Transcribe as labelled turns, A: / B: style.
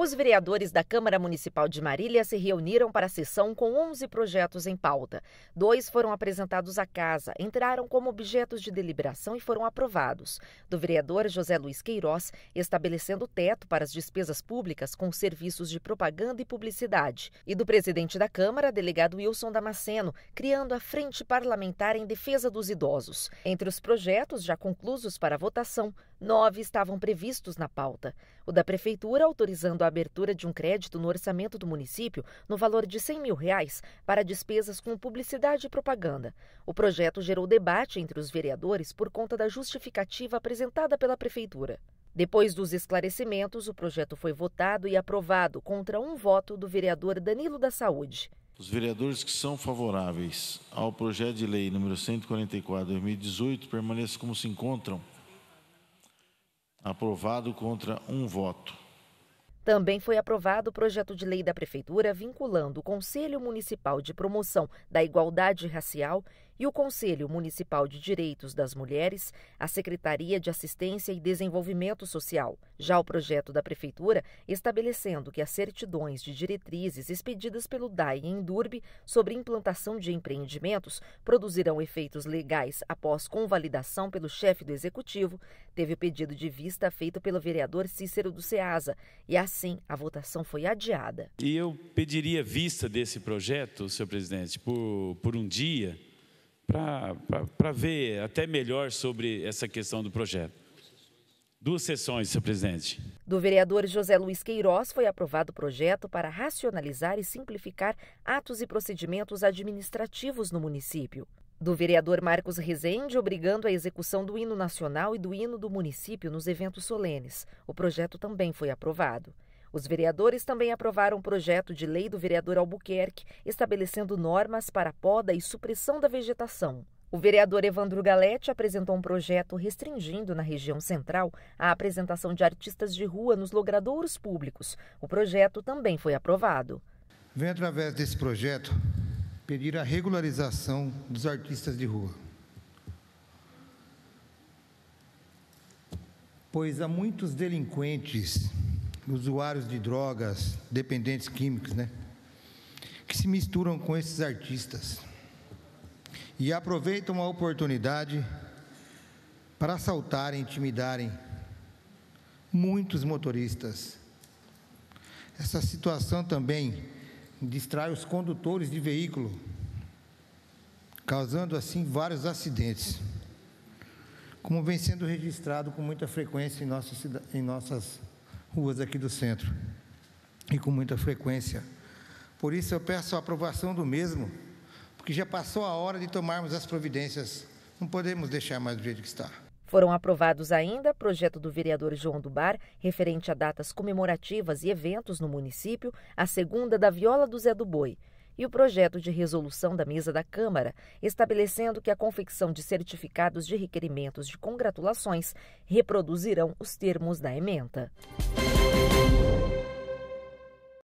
A: Os vereadores da Câmara Municipal de Marília se reuniram para a sessão com 11 projetos em pauta. Dois foram apresentados à casa, entraram como objetos de deliberação e foram aprovados. Do vereador José Luiz Queiroz, estabelecendo teto para as despesas públicas com serviços de propaganda e publicidade. E do presidente da Câmara, delegado Wilson Damasceno, criando a Frente Parlamentar em Defesa dos Idosos. Entre os projetos já conclusos para votação, nove estavam previstos na pauta. O da Prefeitura autorizando a abertura de um crédito no orçamento do município no valor de 100 mil reais para despesas com publicidade e propaganda. O projeto gerou debate entre os vereadores por conta da justificativa apresentada pela prefeitura. Depois dos esclarecimentos, o projeto foi votado e aprovado contra um voto do vereador Danilo da Saúde.
B: Os vereadores que são favoráveis ao projeto de lei número 144/2018 permaneçam como se encontram. Aprovado contra um voto.
A: Também foi aprovado o projeto de lei da Prefeitura vinculando o Conselho Municipal de Promoção da Igualdade Racial e o Conselho Municipal de Direitos das Mulheres, a Secretaria de Assistência e Desenvolvimento Social. Já o projeto da Prefeitura, estabelecendo que as certidões de diretrizes expedidas pelo DAE em Durbe sobre implantação de empreendimentos produzirão efeitos legais após convalidação pelo chefe do Executivo, teve o pedido de vista feito pelo vereador Cícero do Ceasa e, assim, a votação foi adiada.
B: E eu pediria vista desse projeto, senhor presidente, por, por um dia para ver até melhor sobre essa questão do projeto. Duas sessões, senhor presidente.
A: Do vereador José Luiz Queiroz foi aprovado o projeto para racionalizar e simplificar atos e procedimentos administrativos no município. Do vereador Marcos Rezende, obrigando a execução do hino nacional e do hino do município nos eventos solenes. O projeto também foi aprovado. Os vereadores também aprovaram um projeto de lei do vereador Albuquerque estabelecendo normas para poda e supressão da vegetação. O vereador Evandro Galete apresentou um projeto restringindo na região central a apresentação de artistas de rua nos logradouros públicos. O projeto também foi aprovado.
B: Vem através desse projeto pedir a regularização dos artistas de rua. Pois há muitos delinquentes usuários de drogas, dependentes químicos, né? Que se misturam com esses artistas e aproveitam a oportunidade para assaltar intimidarem muitos motoristas. Essa situação também distrai os condutores de veículo, causando assim vários acidentes, como vem sendo registrado com muita frequência em nossas, em nossas ruas aqui do centro e com muita frequência. Por isso eu peço a aprovação do mesmo, porque já passou a hora de tomarmos as providências. Não podemos deixar mais do jeito que está.
A: Foram aprovados ainda projeto do vereador João Dubar, referente a datas comemorativas e eventos no município, a segunda da Viola do Zé do Boi e o projeto de resolução da mesa da Câmara, estabelecendo que a confecção de certificados de requerimentos de congratulações reproduzirão os termos da ementa.